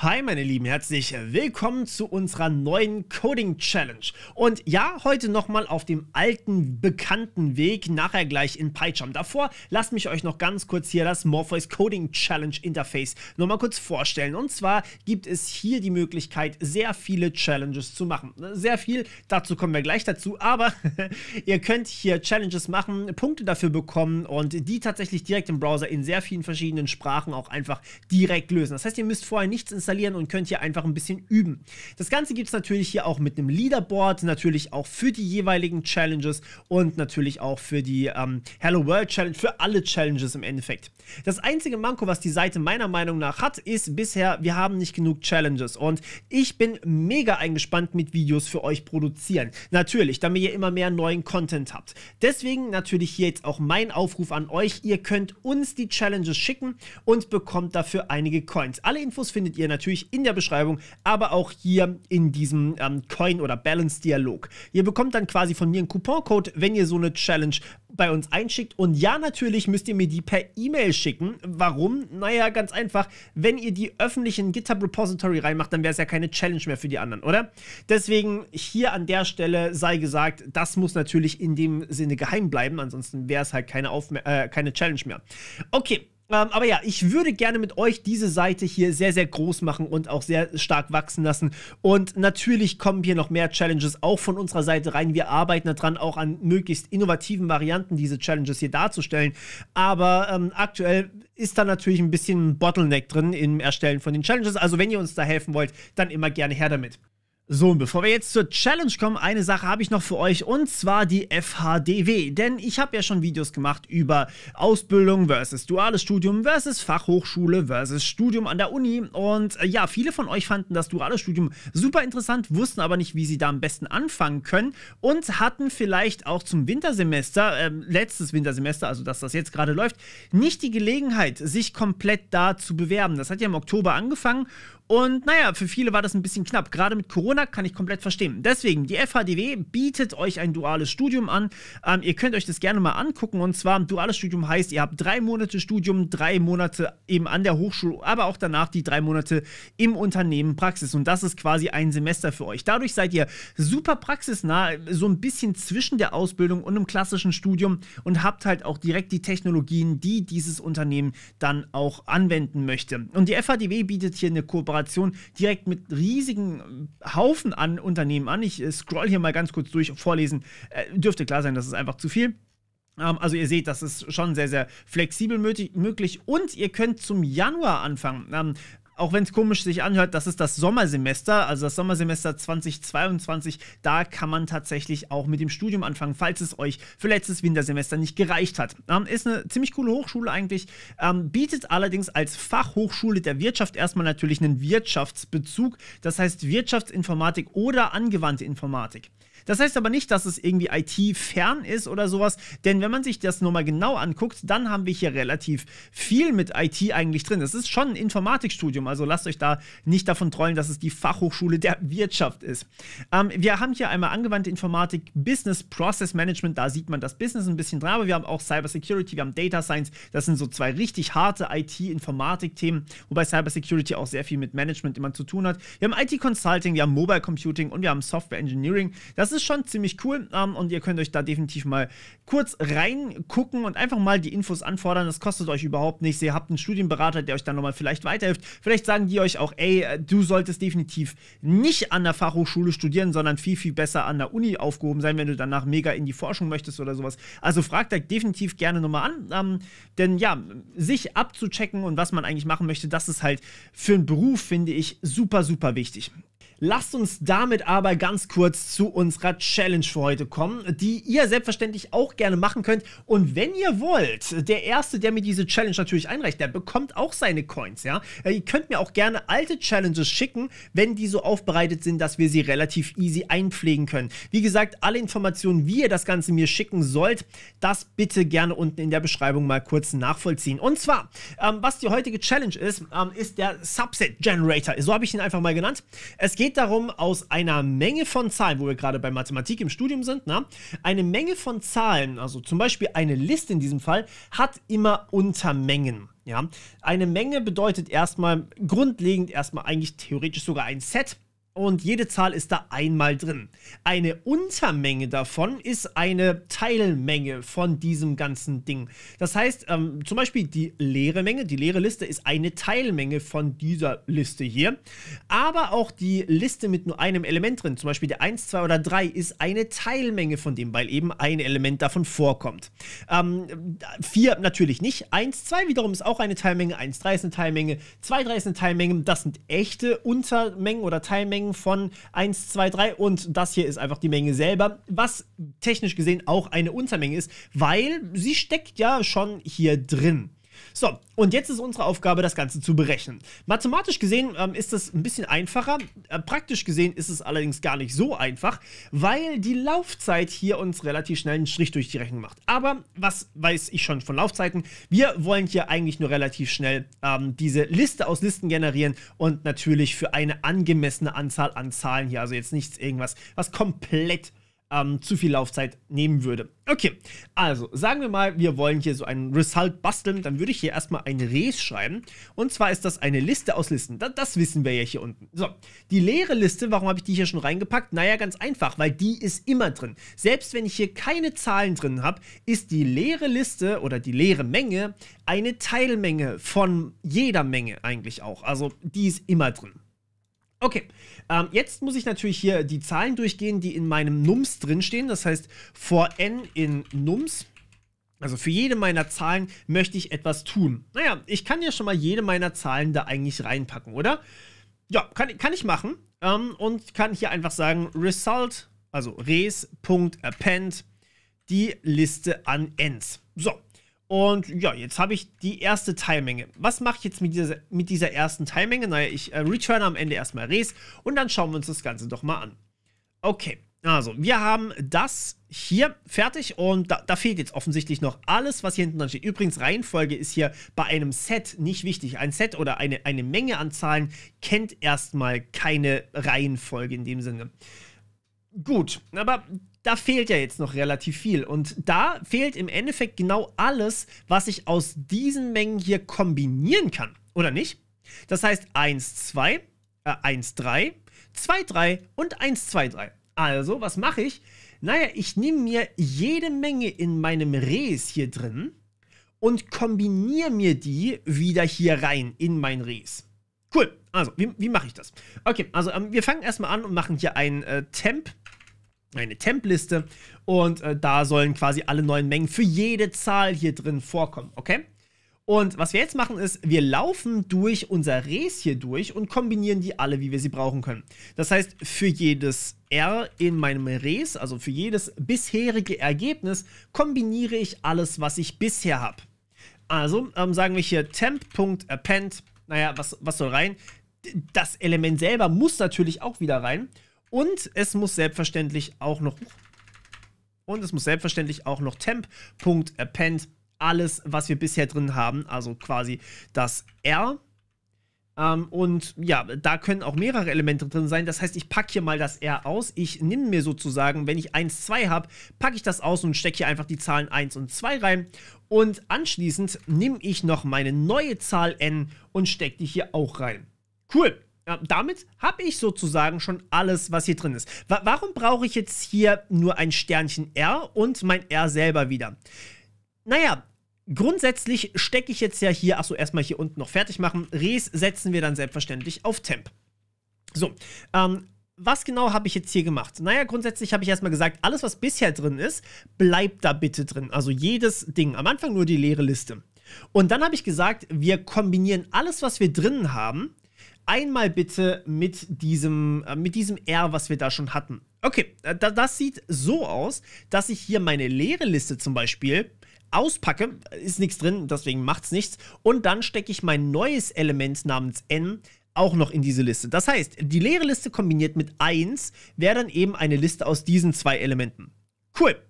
Hi meine Lieben, herzlich willkommen zu unserer neuen Coding Challenge. Und ja, heute nochmal auf dem alten, bekannten Weg, nachher gleich in PyCharm. Davor lasst mich euch noch ganz kurz hier das Morpheus Coding Challenge Interface nochmal kurz vorstellen. Und zwar gibt es hier die Möglichkeit, sehr viele Challenges zu machen. Sehr viel, dazu kommen wir gleich dazu, aber ihr könnt hier Challenges machen, Punkte dafür bekommen und die tatsächlich direkt im Browser in sehr vielen verschiedenen Sprachen auch einfach direkt lösen. Das heißt, ihr müsst vorher nichts ins installieren und könnt hier einfach ein bisschen üben. Das Ganze gibt es natürlich hier auch mit einem Leaderboard, natürlich auch für die jeweiligen Challenges und natürlich auch für die ähm, Hello World Challenge, für alle Challenges im Endeffekt. Das einzige Manko, was die Seite meiner Meinung nach hat, ist bisher, wir haben nicht genug Challenges und ich bin mega eingespannt mit Videos für euch produzieren. Natürlich, damit ihr immer mehr neuen Content habt. Deswegen natürlich hier jetzt auch mein Aufruf an euch, ihr könnt uns die Challenges schicken und bekommt dafür einige Coins. Alle Infos findet ihr natürlich natürlich in der Beschreibung, aber auch hier in diesem ähm, Coin- oder Balance-Dialog. Ihr bekommt dann quasi von mir einen Couponcode, wenn ihr so eine Challenge bei uns einschickt. Und ja, natürlich müsst ihr mir die per E-Mail schicken. Warum? Naja, ganz einfach. Wenn ihr die öffentlichen GitHub Repository reinmacht, dann wäre es ja keine Challenge mehr für die anderen, oder? Deswegen hier an der Stelle sei gesagt, das muss natürlich in dem Sinne geheim bleiben. Ansonsten wäre es halt keine, Aufmer äh, keine Challenge mehr. Okay, ähm, aber ja, ich würde gerne mit euch diese Seite hier sehr, sehr groß machen und auch sehr stark wachsen lassen. Und natürlich kommen hier noch mehr Challenges auch von unserer Seite rein. Wir arbeiten daran, auch an möglichst innovativen Varianten diese Challenges hier darzustellen. Aber ähm, aktuell ist da natürlich ein bisschen Bottleneck drin im Erstellen von den Challenges. Also wenn ihr uns da helfen wollt, dann immer gerne her damit. So, und bevor wir jetzt zur Challenge kommen, eine Sache habe ich noch für euch und zwar die FHDW. Denn ich habe ja schon Videos gemacht über Ausbildung versus duales Studium versus Fachhochschule versus Studium an der Uni. Und äh, ja, viele von euch fanden das duale Studium super interessant, wussten aber nicht, wie sie da am besten anfangen können und hatten vielleicht auch zum Wintersemester, äh, letztes Wintersemester, also dass das jetzt gerade läuft, nicht die Gelegenheit, sich komplett da zu bewerben. Das hat ja im Oktober angefangen und naja, für viele war das ein bisschen knapp. Gerade mit Corona kann ich komplett verstehen. Deswegen, die FHDW bietet euch ein duales Studium an. Ähm, ihr könnt euch das gerne mal angucken. Und zwar, duales Studium heißt, ihr habt drei Monate Studium, drei Monate eben an der Hochschule, aber auch danach die drei Monate im Unternehmen Praxis. Und das ist quasi ein Semester für euch. Dadurch seid ihr super praxisnah, so ein bisschen zwischen der Ausbildung und einem klassischen Studium und habt halt auch direkt die Technologien, die dieses Unternehmen dann auch anwenden möchte. Und die FHDW bietet hier eine Kooperation Kooperation direkt mit riesigen äh, Haufen an Unternehmen an. Ich äh, scroll hier mal ganz kurz durch, vorlesen. Äh, dürfte klar sein, das ist einfach zu viel ähm, also ihr seht, das ist schon sehr, sehr flexibel möglich und ihr könnt zum Januar anfangen. Ähm, auch wenn es komisch sich anhört, das ist das Sommersemester, also das Sommersemester 2022. Da kann man tatsächlich auch mit dem Studium anfangen, falls es euch für letztes Wintersemester nicht gereicht hat. Ähm, ist eine ziemlich coole Hochschule eigentlich, ähm, bietet allerdings als Fachhochschule der Wirtschaft erstmal natürlich einen Wirtschaftsbezug, das heißt Wirtschaftsinformatik oder angewandte Informatik. Das heißt aber nicht, dass es irgendwie IT-fern ist oder sowas, denn wenn man sich das nochmal genau anguckt, dann haben wir hier relativ viel mit IT eigentlich drin. Es ist schon ein Informatikstudium, also lasst euch da nicht davon trollen, dass es die Fachhochschule der Wirtschaft ist. Ähm, wir haben hier einmal angewandte Informatik, Business Process Management, da sieht man das Business ein bisschen dran, aber wir haben auch Cybersecurity, wir haben Data Science, das sind so zwei richtig harte IT-Informatik-Themen, wobei Cybersecurity auch sehr viel mit Management immer zu tun hat. Wir haben IT-Consulting, wir haben Mobile Computing und wir haben Software Engineering. Das ist ist schon ziemlich cool ähm, und ihr könnt euch da definitiv mal kurz reingucken und einfach mal die Infos anfordern. Das kostet euch überhaupt nichts. Ihr habt einen Studienberater, der euch dann nochmal vielleicht weiterhilft. Vielleicht sagen die euch auch, ey, äh, du solltest definitiv nicht an der Fachhochschule studieren, sondern viel, viel besser an der Uni aufgehoben sein, wenn du danach mega in die Forschung möchtest oder sowas. Also fragt da definitiv gerne nochmal an. Ähm, denn ja, sich abzuchecken und was man eigentlich machen möchte, das ist halt für einen Beruf, finde ich, super, super wichtig. Lasst uns damit aber ganz kurz zu unserer Challenge für heute kommen, die ihr selbstverständlich auch gerne machen könnt. Und wenn ihr wollt, der Erste, der mir diese Challenge natürlich einreicht, der bekommt auch seine Coins, ja. Äh, ihr könnt mir auch gerne alte Challenges schicken, wenn die so aufbereitet sind, dass wir sie relativ easy einpflegen können. Wie gesagt, alle Informationen, wie ihr das Ganze mir schicken sollt, das bitte gerne unten in der Beschreibung mal kurz nachvollziehen. Und zwar, ähm, was die heutige Challenge ist, ähm, ist der Subset Generator. So habe ich ihn einfach mal genannt. Es geht geht darum, aus einer Menge von Zahlen, wo wir gerade bei Mathematik im Studium sind, na, eine Menge von Zahlen, also zum Beispiel eine Liste in diesem Fall, hat immer Untermengen. Ja? Eine Menge bedeutet erstmal grundlegend erstmal eigentlich theoretisch sogar ein Set und jede Zahl ist da einmal drin. Eine Untermenge davon ist eine Teilmenge von diesem ganzen Ding. Das heißt, ähm, zum Beispiel die leere Menge, die leere Liste ist eine Teilmenge von dieser Liste hier. Aber auch die Liste mit nur einem Element drin, zum Beispiel der 1, 2 oder 3, ist eine Teilmenge von dem, weil eben ein Element davon vorkommt. Ähm, 4 natürlich nicht. 1, 2 wiederum ist auch eine Teilmenge. 1, 3 ist eine Teilmenge. 2, 3 ist eine Teilmenge. Das sind echte Untermengen oder Teilmengen Mengen von 1, 2, 3 und das hier ist einfach die Menge selber, was technisch gesehen auch eine Untermenge ist, weil sie steckt ja schon hier drin. So, und jetzt ist unsere Aufgabe, das Ganze zu berechnen. Mathematisch gesehen ähm, ist das ein bisschen einfacher. Äh, praktisch gesehen ist es allerdings gar nicht so einfach, weil die Laufzeit hier uns relativ schnell einen Strich durch die Rechnung macht. Aber was weiß ich schon von Laufzeiten? Wir wollen hier eigentlich nur relativ schnell ähm, diese Liste aus Listen generieren und natürlich für eine angemessene Anzahl an Zahlen hier. Also jetzt nichts irgendwas, was komplett ähm, zu viel Laufzeit nehmen würde. Okay, also sagen wir mal, wir wollen hier so einen Result basteln, dann würde ich hier erstmal ein Res schreiben. Und zwar ist das eine Liste aus Listen. Das, das wissen wir ja hier unten. So, die leere Liste, warum habe ich die hier schon reingepackt? Naja, ganz einfach, weil die ist immer drin. Selbst wenn ich hier keine Zahlen drin habe, ist die leere Liste oder die leere Menge eine Teilmenge von jeder Menge eigentlich auch. Also die ist immer drin. Okay, ähm, jetzt muss ich natürlich hier die Zahlen durchgehen, die in meinem Nums drinstehen. Das heißt, vor n in Nums. Also für jede meiner Zahlen möchte ich etwas tun. Naja, ich kann ja schon mal jede meiner Zahlen da eigentlich reinpacken, oder? Ja, kann, kann ich machen. Ähm, und kann hier einfach sagen, result, also res.append, die Liste an n's. So, und ja, jetzt habe ich die erste Teilmenge. Was mache ich jetzt mit dieser, mit dieser ersten Teilmenge? Naja, ich äh, return am Ende erstmal Res und dann schauen wir uns das Ganze doch mal an. Okay, also wir haben das hier fertig und da, da, fehlt jetzt offensichtlich noch alles, was hier hinten dran steht. Übrigens, Reihenfolge ist hier bei einem Set nicht wichtig. Ein Set oder eine, eine Menge an Zahlen kennt erstmal keine Reihenfolge in dem Sinne. Gut, aber da fehlt ja jetzt noch relativ viel. Und da fehlt im Endeffekt genau alles, was ich aus diesen Mengen hier kombinieren kann, oder nicht? Das heißt 1, 2, äh, 1, 3, 2, 3 und 1, 2, 3. Also, was mache ich? Naja, ich nehme mir jede Menge in meinem Res hier drin und kombiniere mir die wieder hier rein in mein Res. Cool. Also, wie, wie mache ich das? Okay, also ähm, wir fangen erstmal an und machen hier ein äh, Temp eine Templiste und äh, da sollen quasi alle neuen Mengen für jede Zahl hier drin vorkommen, okay? Und was wir jetzt machen ist, wir laufen durch unser Res hier durch und kombinieren die alle, wie wir sie brauchen können. Das heißt, für jedes R in meinem Res, also für jedes bisherige Ergebnis, kombiniere ich alles, was ich bisher habe. Also ähm, sagen wir hier temp.append naja, was, was soll rein? Das Element selber muss natürlich auch wieder rein. Und es muss selbstverständlich auch noch. Und es muss selbstverständlich auch noch temp.append alles, was wir bisher drin haben, also quasi das R ähm, und ja, da können auch mehrere Elemente drin sein. Das heißt, ich packe hier mal das R aus. Ich nehme mir sozusagen, wenn ich 1, 2 habe, packe ich das aus und stecke hier einfach die Zahlen 1 und 2 rein. Und anschließend nehme ich noch meine neue Zahl n und stecke die hier auch rein. Cool. Ja, damit habe ich sozusagen schon alles, was hier drin ist. Wa warum brauche ich jetzt hier nur ein Sternchen R und mein R selber wieder? Naja, Grundsätzlich stecke ich jetzt ja hier, achso, erstmal hier unten noch fertig machen. Res setzen wir dann selbstverständlich auf Temp. So, ähm, was genau habe ich jetzt hier gemacht? Naja, grundsätzlich habe ich erstmal gesagt, alles, was bisher drin ist, bleibt da bitte drin. Also jedes Ding. Am Anfang nur die leere Liste. Und dann habe ich gesagt, wir kombinieren alles, was wir drinnen haben, einmal bitte mit diesem, äh, mit diesem R, was wir da schon hatten. Okay, äh, das sieht so aus, dass ich hier meine leere Liste zum Beispiel auspacke, ist nichts drin, deswegen macht's nichts. Und dann stecke ich mein neues Element namens N auch noch in diese Liste. Das heißt, die leere Liste kombiniert mit 1 wäre dann eben eine Liste aus diesen zwei Elementen. Cool.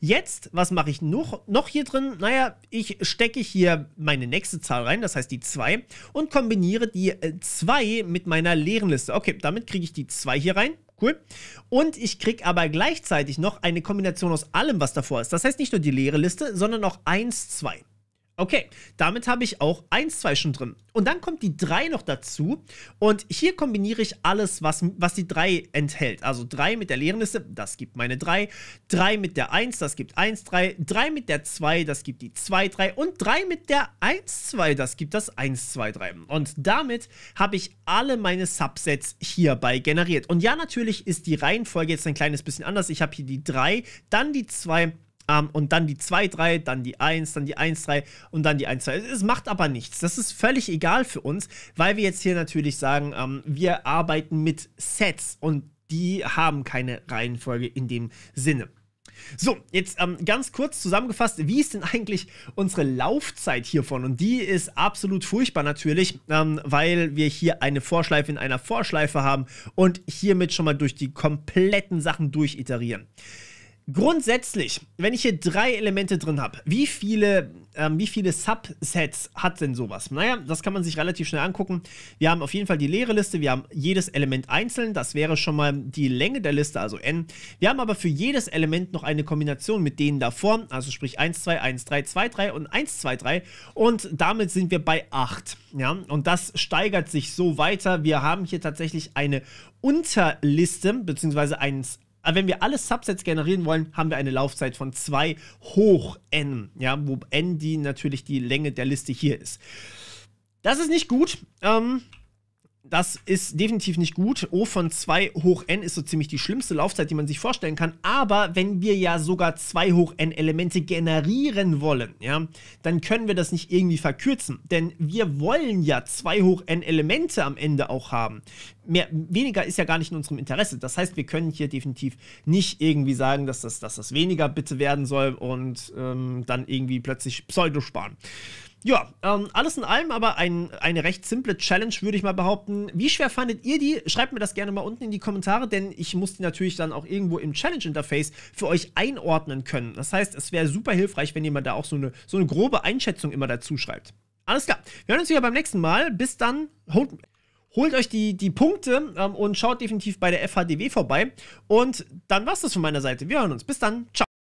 Jetzt, was mache ich noch, noch hier drin? Naja, ich stecke hier meine nächste Zahl rein, das heißt die 2, und kombiniere die 2 äh, mit meiner leeren Liste. Okay, damit kriege ich die 2 hier rein. Cool. Und ich kriege aber gleichzeitig noch eine Kombination aus allem, was davor ist. Das heißt nicht nur die leere Liste, sondern auch 1, 2. Okay, damit habe ich auch 1, 2 schon drin. Und dann kommt die 3 noch dazu. Und hier kombiniere ich alles, was, was die 3 enthält. Also 3 mit der leeren Liste, das gibt meine 3. 3 mit der 1, das gibt 1, 3. 3 mit der 2, das gibt die 2, 3. Und 3 mit der 1, 2, das gibt das 1, 2, 3. Und damit habe ich alle meine Subsets hierbei generiert. Und ja, natürlich ist die Reihenfolge jetzt ein kleines bisschen anders. Ich habe hier die 3, dann die 2 um, ähm, und dann die 2-3, dann die 1, dann die 1-3 und dann die 1-2. Es macht aber nichts. Das ist völlig egal für uns, weil wir jetzt hier natürlich sagen, um, ähm, wir arbeiten mit Sets und die haben keine Reihenfolge in dem Sinne. So, jetzt ähm, ganz kurz zusammengefasst, wie ist denn eigentlich unsere Laufzeit hiervon? Und die ist absolut furchtbar natürlich, ähm, weil wir hier eine Vorschleife in einer Vorschleife haben und hiermit schon mal durch die kompletten Sachen durchiterieren. Grundsätzlich, wenn ich hier drei Elemente drin habe, wie viele, ähm, wie viele Subsets hat denn sowas? Naja, das kann man sich relativ schnell angucken. Wir haben auf jeden Fall die leere Liste, wir haben jedes Element einzeln, das wäre schon mal die Länge der Liste, also n. Wir haben aber für jedes Element noch eine Kombination mit denen davor, also sprich 1, 2, 1, 3, 2, 3 und 1, 2, 3 und damit sind wir bei 8. Ja, und das steigert sich so weiter. Wir haben hier tatsächlich eine Unterliste, beziehungsweise eins, aber wenn wir alle Subsets generieren wollen, haben wir eine Laufzeit von 2 hoch n, ja, wo n die natürlich die Länge der Liste hier ist. Das ist nicht gut. Ähm, das ist definitiv nicht gut. O von 2 hoch n ist so ziemlich die schlimmste Laufzeit, die man sich vorstellen kann. Aber wenn wir ja sogar 2 hoch n Elemente generieren wollen, ja, dann können wir das nicht irgendwie verkürzen. Denn wir wollen ja 2 hoch n Elemente am Ende auch haben. Mehr, weniger ist ja gar nicht in unserem Interesse. Das heißt, wir können hier definitiv nicht irgendwie sagen, dass das, dass das weniger bitte werden soll und ähm, dann irgendwie plötzlich Pseudo sparen. Ja, ähm, alles in allem aber ein, eine recht simple Challenge, würde ich mal behaupten. Wie schwer fandet ihr die? Schreibt mir das gerne mal unten in die Kommentare, denn ich muss die natürlich dann auch irgendwo im Challenge-Interface für euch einordnen können. Das heißt, es wäre super hilfreich, wenn jemand da auch so eine, so eine grobe Einschätzung immer dazu schreibt. Alles klar, wir hören uns wieder beim nächsten Mal. Bis dann, holt, holt euch die, die Punkte ähm, und schaut definitiv bei der FHDW vorbei. Und dann war es das von meiner Seite. Wir hören uns. Bis dann, ciao.